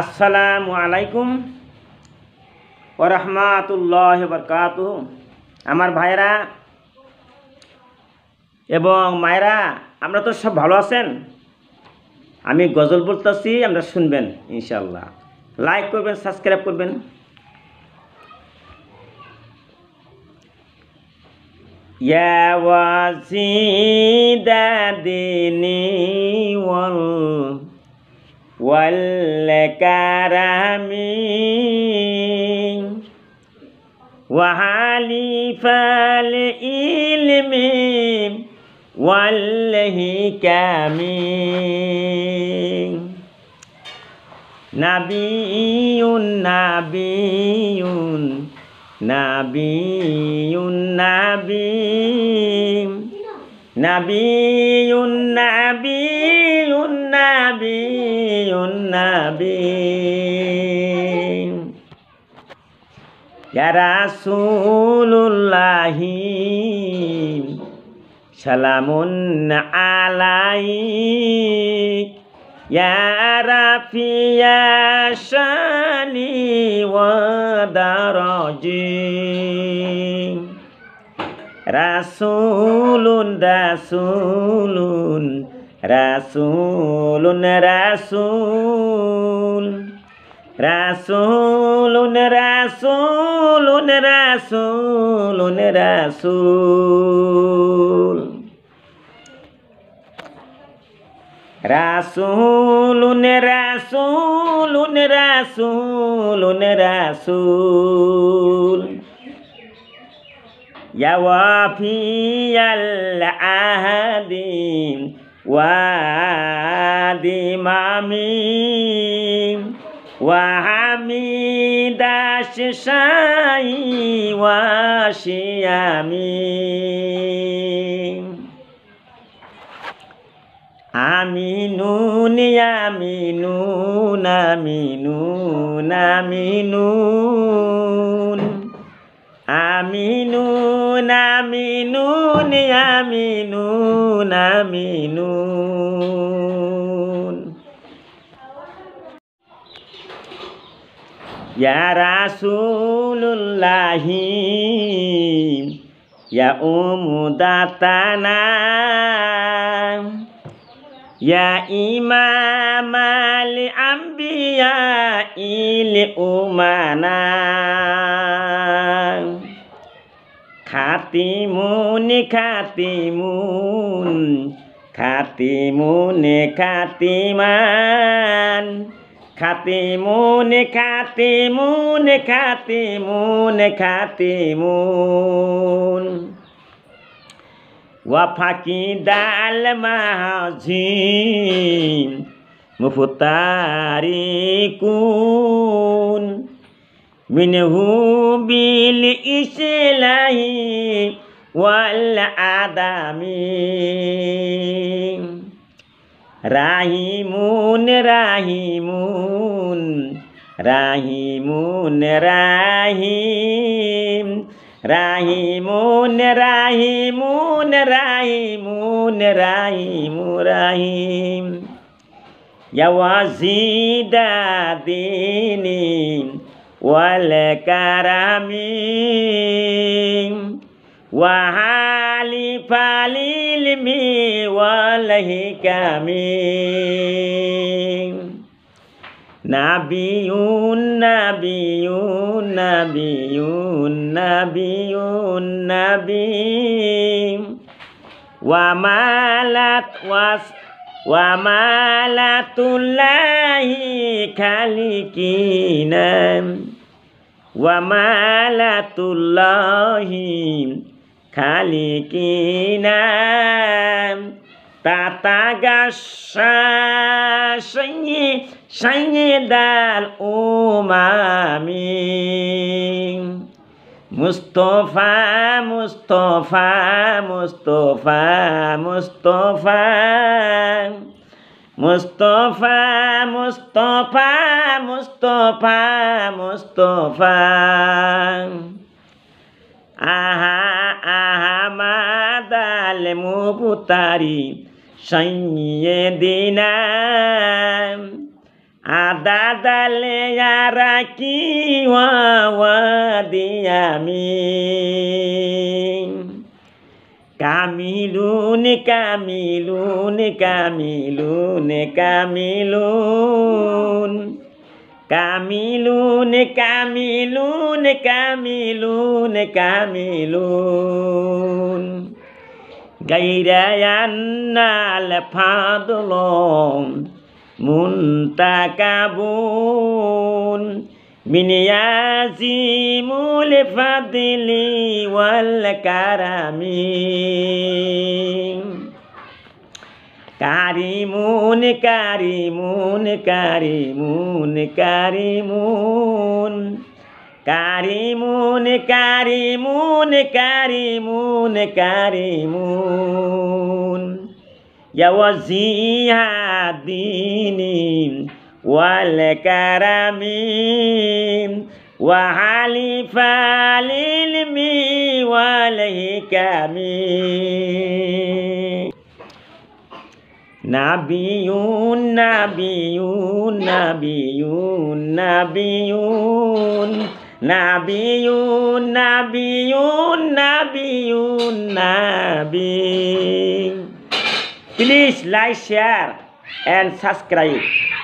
আসসালামু আলাইকুম রহমাতুল্লাহ বরকাত আমার ভাইরা এবং মায়েরা আমরা তো সব ভালো আছেন আমি গজল বলতেছি আমরা শুনবেন ইনশাল্লাহ লাইক করবেন সাবস্ক্রাইব করবেন ওয়াজি وسيد ديني والكرم وحليف العلم والحكم نبي نبي نبي نبي নাবিউন নাবিউন নাবিউন নাবি রাসূলুল্লাহি সালামুন আলাইক ইয়া রাফিয়া শানি ওয়া দারাজি রাসুলুন রাসুলুন রাসুলুন রাসুল রাসুলুন রাসুলুন রাসুলুন রাসুল রাসুলুন রাসুলুন রাসুলুন রাসুল يوافي العهد وادمامي وحميد الششاي وشيامي আমিনুন আমিনুন আমিনুন আমিনুন আমি yaminun aminun Ya Rasulullah Ya umudatana Ya imam Ali, Ambiya Ili umana খাতিমুন খাতিমুন খাতিমুন খাতিমান খাতিমুন খাতিমুন খাতিমুন খাতিমুন ওয়াফাকি দাল মাঝিম মুফতারি কুন মিনহু বিল ইসলাহি ওয়াল আদামি রাহিমুন রাহিমুন রাহিমুন রাহিম রাহিমুন রাহিমুন রাহিমুন রাহিম রাহিম ইয়াওয়াজিদা দিনী والكرم وحال فالعلم والحكم نبي نبي نبي نبي نبي ومالت وس ومالت الله كالكينام ওয়ামালাতুল্লাহি খালিকিনা তাতাগাশাশাইয়ে সাইয়ে দাল উমামি মুস্তফা মুস্তফা মুস্তফা মুস্তফা মুস্তফা মুস্তফা মুস্তফা মুস্তফা আহা আহা মাদাল মুবুতারি সৈয়ে দিনা আদা দালে আরা কি ওয়া কামিলুন কামিলুন কামিলুন কামিলুন কামিলুন কামিলুন কামিলুন কামিলুন গাইরায়ান্নাল ফাদলম মুন্তাকাবুন من يازيم الفضل والكرم কারিমুন কারিমুন কারিমুন কারিমুন কারিমুন কারিমুন কারিমুন কারিমুন ইয়াওয়াজিহাদিনী والكرم وحلف العلم والحكم নাবিউন নাবিউন নাবিউন নাবিউন নাবিউন নাবিউন নাবিউন নাবি please like share and subscribe